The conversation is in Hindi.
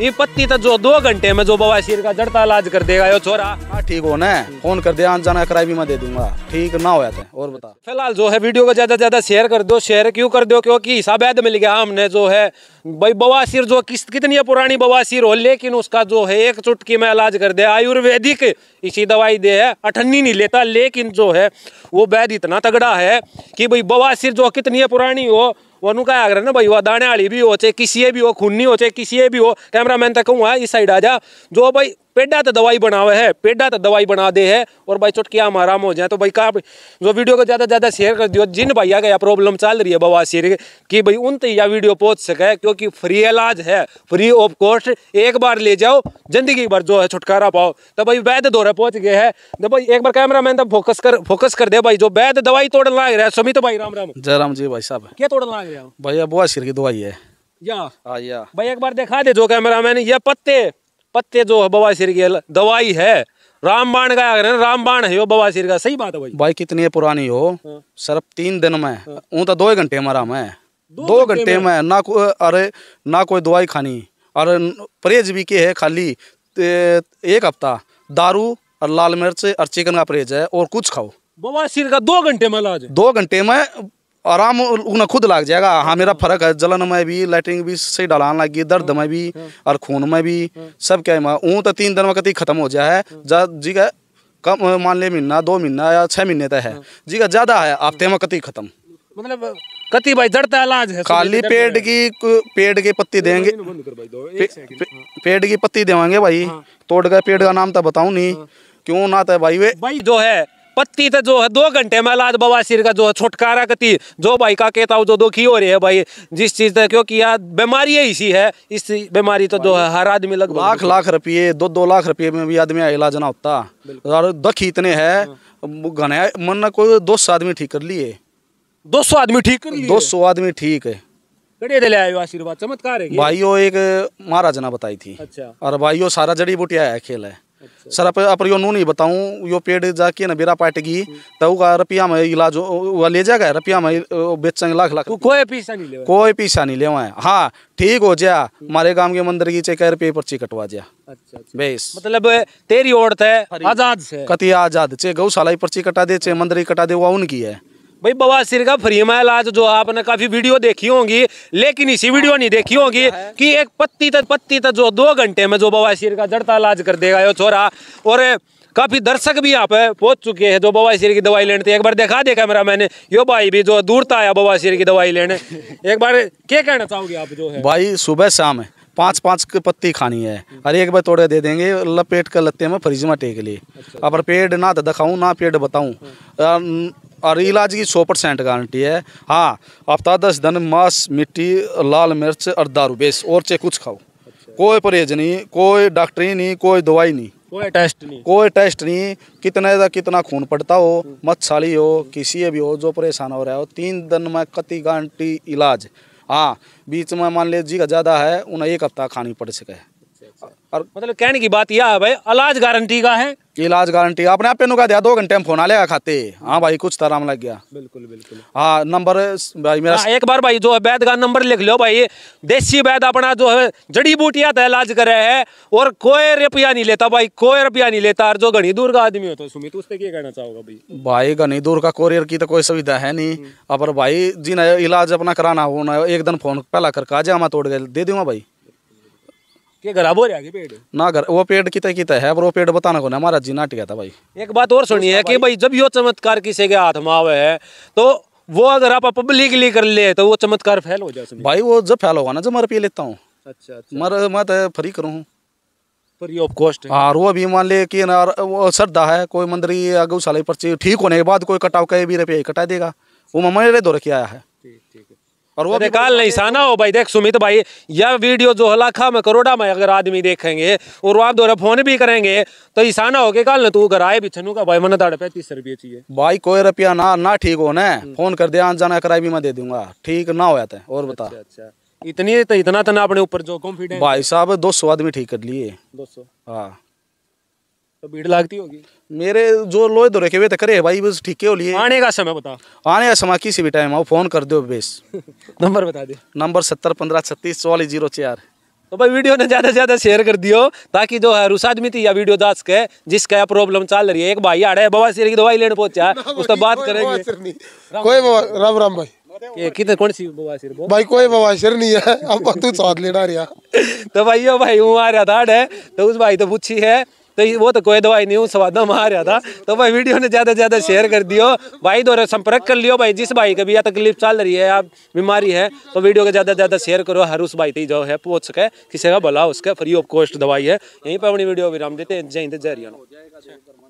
ये पत्ती तो जो दो घंटे में जो बवासीर का जड़ता इलाज कर देगा यो छोरा हाँ ठीक हो ना फोन कर आज जाना किराए भी मैं दे दूंगा ठीक ना हो जाते और बता फिलहाल जो है वीडियो को ज्यादा ज्यादा शेयर कर दो शेयर क्यों कर दो क्योंकि हिसाब में लिखा हमने जो है भाई बवासीर जो किस्त कितनी पुरानी बवासीर हो लेकिन उसका जो है एक चुटकी में इलाज कर दे आयुर्वेदिक इसी दवाई दे है अठन्नी नहीं लेता लेकिन जो है वो वैद इतना तगड़ा है कि भाई बवासीर जो कितनी है पुरानी हो वनू क्या आग्रह ना भाई वह दाने वाली भी हो चाहे किसी भी हो खूनी हो चाहे किसी भी हो कैमरा मैन तक कहूँ हाँ, इस साइड आ जा जो भाई पेडा तो दवाई बनावे है पेडा तो दवाई बना दे है और भाई छोट क्या आराम हो जाए तो भाई का जो वीडियो को ज़्यादा ज़्यादा शेयर कर दियो जिन भाई आ गया प्रॉब्लम चल रही है बवा बवासीर कि भाई उन तक यह वीडियो पहुँच सके क्योंकि फ्री इलाज है फ्री ऑफ कॉस्ट एक बार ले जाओ जिंदगी भर जो है छुटकारा पाओ तो भाई वैद दौरे पहुँच गए है तो भाई एक बार कैमरा मैन तब फोकस कर फोकस कर दे भाई जो वैद दवाई तोड़ लाग रहा है सुमित भाई राम राम जय राम जी भाई साहब क्या तोड़ लाग रहा हो भैया बवासीर की दवाई है या, हाँ, या। भाई एक बार दिखा दे जो कैमरा मैन ये पत्ते पत्ते जो है बवासीर की दवाई है रामबाण का रामबाण है यो बवासीर का सही बात है भाई भाई कितनी पुरानी हो हाँ। सिर्फ तीन दिन में ऊँ हाँ। तो दो घंटे में आराम है दो घंटे में ना को अरे ना कोई दवाई खानी और परहेज भी के है खाली एक हफ्ता दारू और लाल मिर्च और चिकन का परहेज है और कुछ खाओ बवासीर का दो घंटे में इलाज दो घंटे में आराम उन्हें खुद लग जाएगा हाँ मेरा फर्क है जलन में भी लाइटिंग भी सही लग गई दर्द में भी हाँ। और खून में भी सब क्या है ऊँ तो तीन दिन में कति खत्म हो जाए है हाँ। जी का कम मान ले महीना दो महीना या छः महीने तक तो है हाँ। जी का ज़्यादा है हफ्ते में कति खत्म मतलब कति भाई जड़ता इलाज है खाली पेड़ की पेड़ की पत्ती देंगे पेड़ की पत्ती देवेंगे भाई तोड़ गए पेड़ का नाम तो बताऊँ नहीं क्यों ना तो भाई वे भाई जो है पत्ती तो जो है दो घंटे में लाद बवासीर का जो है छुटकारा कती जो भाई का कहता हूँ जो दुखी हो रही है भाई जिस चीज़ का क्योंकि यार बीमारी इसी है इस बीमारी तो जो है हर आदमी लगभग लाख लाख रुपये दो दो लाख रुपये में भी आदमी इलाज ना होता और दख इतने है हाँ। घने मन ना कोई दो सौ आदमी ठीक कर लिए दो सौ आदमी ठीक दो सौ आदमी ठीक है आशीर्वाद चमत्कार है भाइयों एक महाराज ना बताई थी अच्छा और भाइयों सारा जड़ी बूटिया है खेल है अच्छा। सर आप अपर यो नू नहीं बताऊँ यो पेड़ जाके ना बेरा पाटगी हम्म। तो का रुपया में इलाज वो ले जाएगा रुपया में बेचेंगे लाख लाख कोई पैसा नहीं ले कोई पैसा नहीं ले हाँ ठीक हो जा हमारे हम्म। गांव के मंदिर की चाहे रुपये पर्ची कटवा जा अच्छा, अच्छा। मतलब तेरी ओर आजाद से कति आजाद चाहे गौशाला पर्ची कटा दे चाहे मंदिर कटा दे वो उनकी है भाई बवासीर का फ्री में इलाज जो आपने काफी वीडियो देखी होंगी लेकिन इसी वीडियो नहीं देखी होगी कि एक पत्ती तक पत्ती तक जो दो घंटे में जो बवासीर का जड़ता इलाज कर देगा यो छोरा और काफी दर्शक भी यहाँ पे पहुंच चुके हैं जो बवासीर की दवाई लेने थे एक बार देखा दे कैमरा मैंने यो भाई भी जो दूर था आया बवासीर की दवाई लेने एक बार क्या कहना चाहोगे आप जो है भाई सुबह शाम पांच पांच की पत्ती खानी है और एक बार तोड़े दे देंगे पेट कर लत्ते में फ्रिज में टेक लिए अच्छा। अब पेड़ ना तो दिखाऊँ ना पेड़ बताऊँ और इलाज की सौ परसेंट गारंटी है हाँ हफ्ता दस दिन मांस मिट्टी लाल मिर्च और दारू बेस और चाहे कुछ खाओ अच्छा। कोई परहेज नहीं कोई डॉक्टरी नहीं कोई दवाई नहीं कोई टेस्ट नहीं कोई टेस्ट नहीं कितने का कितना खून पड़ता हो मच्छाली हो किसी भी हो जो परेशान हो रहा हो तीन दिन में कति गारंटी इलाज हाँ बीच में मान लीजिए ज़्यादा है उन्हें एक हफ्ता खानी पड़ सके और मतलब कहने की बात यह है भाई इलाज गारंटी का है इलाज गारंटी अपने आप का दिया दो घंटे में फोन लेगा खाते हाँ भाई कुछ आराम लग गया बिल्कुल बिल्कुल हाँ नंबर भाई मेरा हाँ, एक बार भाई जो है वैद का नंबर लिख लो भाई देसी वैद अपना जो है जड़ी बूटिया तो इलाज करे है और कोई रुपया नहीं लेता भाई कोई रुपया नहीं लेता जो घनी दूर का आदमी हो तो सुमित उससे क्या कहना चाहोगा भाई भाई घनी दूर का कोरियर की तो कोई सुविधा है नहीं हम्म। अब भाई जिन्हें इलाज अपना कराना हो ना एक दिन फोन पहला करके आ जाए तोड़ गए दे दूंगा भाई के पेड़ ना घर वो पेड़ कितने है पर वो पेड़ बताना को ना महाराज जी नाट गया था भाई एक बात और है कि भाई जब यो चमत्कार किसी के हाथ में आवे है तो वो अगर आप पब्लिकली कर ले तो वो चमत्कार फैल हो जाए भाई वो जब फैल होगा ना जब मर पी लेता हूँ अच्छा, अच्छा मर मत तो फ्री हूँ हाँ वो अभी मान ले कि वो श्रद्धा है कोई मंदिर अगौशाला पर्ची ठीक होने के बाद कोई कटाव कहे भी रुपये कटा देगा वो मम्मा ने दो रखे आया है ठीक ठीक और वो निकाल नहीं साना हो भाई देख सुमित भाई यह वीडियो जो लाखा में करोड़ा में अगर आदमी देखेंगे और आप दो फोन भी करेंगे तो ईसाना होके काल ना तू घर आए भी छनू का भाई मैंने दाढ़ पैंतीस रुपये चाहिए भाई कोई रुपया ना ना ठीक हो ना फोन कर दिया जाना कराए भी मैं दे दूंगा ठीक ना हो जाते और बता अच्छा, अच्छा। इतनी तो इतना तना तो अपने ऊपर जो कॉन्फिडेंस भाई साहब दो आदमी ठीक कर लिए दो हाँ तो भीड़ लगती होगी मेरे जो लोहे धोरे रखे हुए तक करे भाई बस ठीक हो लिए आने का समय बता आने का समय किसी भी टाइम आओ फोन कर दो बेस नंबर बता दे नंबर सत्तर पंद्रह छत्तीस चौवालीस जीरो चार तो भाई वीडियो ने ज़्यादा से ज़्यादा शेयर कर दियो ताकि जो है रुस आदमी थी या वीडियो दास के जिसका प्रॉब्लम चल रही है एक भाई आ रहा है बवा सिर की दवाई लेने पहुंचा उससे बात करेंगे कोई राम राम भाई कितने कौन सी बवासीर भाई कोई बवासीर नहीं है अब तू साथ लेना रहा तो भाई यो भाई हूँ आ रहा था तो उस भाई तो पूछी है तो वो तो कोई दवाई नहीं हूँ सवादा मार रहा था तो भाई वीडियो ने ज़्यादा से ज़्यादा शेयर कर दियो भाई दो संपर्क कर लियो भाई जिस भाई का भी या तकलीफ चल रही है या बीमारी है तो वीडियो को ज़्यादा से ज़्यादा शेयर करो हर उस भाई थी जो है पहुँच सके किसी का भला उसका फ्री ऑफ कॉस्ट दवाई है यहीं पर अपनी वीडियो विराम देते हैं जय हिंद जय हरियाणा